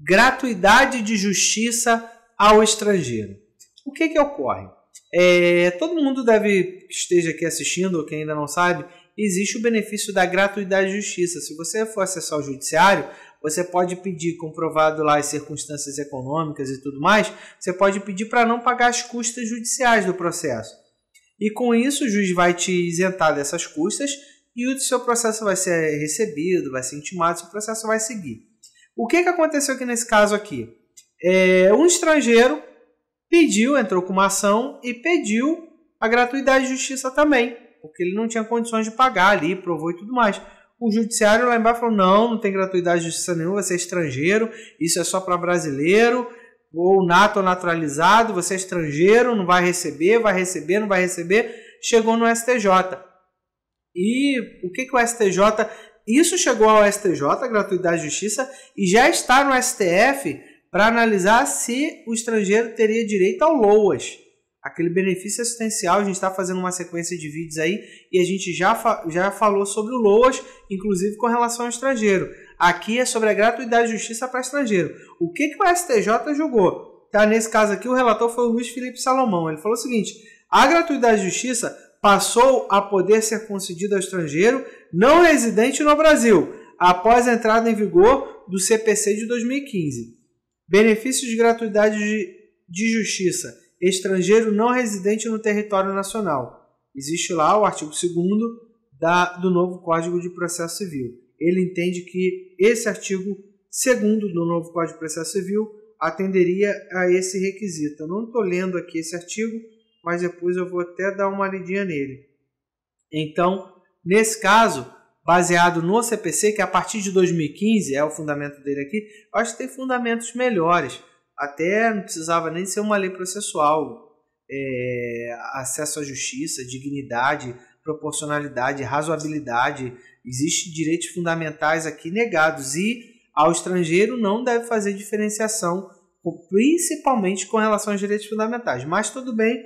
gratuidade de justiça ao estrangeiro. O que, que ocorre? É, todo mundo deve que esteja aqui assistindo ou que ainda não sabe, existe o benefício da gratuidade de justiça. Se você for acessar o judiciário, você pode pedir, comprovado lá as circunstâncias econômicas e tudo mais, você pode pedir para não pagar as custas judiciais do processo. E com isso, o juiz vai te isentar dessas custas e o seu processo vai ser recebido, vai ser intimado, seu processo vai seguir. O que, que aconteceu aqui nesse caso aqui? É, um estrangeiro pediu, entrou com uma ação e pediu a gratuidade de justiça também, porque ele não tinha condições de pagar ali, provou e tudo mais. O judiciário lá embaixo falou: não, não tem gratuidade de justiça nenhuma, você é estrangeiro, isso é só para brasileiro, ou nato ou naturalizado, você é estrangeiro, não vai receber, vai receber, não vai receber. Chegou no STJ. E o que, que o STJ isso chegou ao STJ, Gratuidade e Justiça, e já está no STF para analisar se o estrangeiro teria direito ao LOAS, aquele benefício assistencial. A gente está fazendo uma sequência de vídeos aí e a gente já, fa já falou sobre o LOAS, inclusive com relação ao estrangeiro. Aqui é sobre a gratuidade de justiça para estrangeiro. O que, que o STJ julgou? Tá, nesse caso aqui, o relator foi o Luiz Felipe Salomão. Ele falou o seguinte: a gratuidade de justiça passou a poder ser concedido ao estrangeiro não residente no Brasil, após a entrada em vigor do CPC de 2015. Benefícios de gratuidade de justiça estrangeiro não residente no território nacional. Existe lá o artigo 2 do novo Código de Processo Civil. Ele entende que esse artigo 2 do novo Código de Processo Civil atenderia a esse requisito. Eu não estou lendo aqui esse artigo, mas depois eu vou até dar uma lidinha nele. Então, nesse caso, baseado no CPC, que é a partir de 2015 é o fundamento dele aqui, acho que tem fundamentos melhores. Até não precisava nem ser uma lei processual. É, acesso à justiça, dignidade, proporcionalidade, razoabilidade. Existem direitos fundamentais aqui negados e ao estrangeiro não deve fazer diferenciação, principalmente com relação aos direitos fundamentais. Mas tudo bem,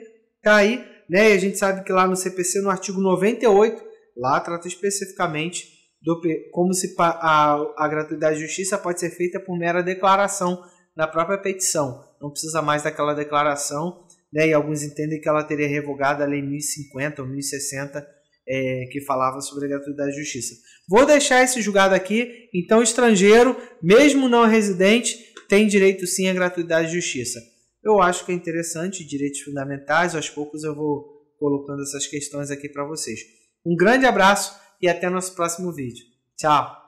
Está aí, né? E a gente sabe que lá no CPC, no artigo 98, lá trata especificamente do como se a, a gratuidade de justiça pode ser feita por mera declaração na própria petição. Não precisa mais daquela declaração, né? E alguns entendem que ela teria revogado a lei 1050 ou 1060 é, que falava sobre a gratuidade de justiça. Vou deixar esse julgado aqui. Então, estrangeiro, mesmo não residente, tem direito sim à gratuidade de justiça. Eu acho que é interessante direitos fundamentais. Aos poucos eu vou colocando essas questões aqui para vocês. Um grande abraço e até nosso próximo vídeo. Tchau!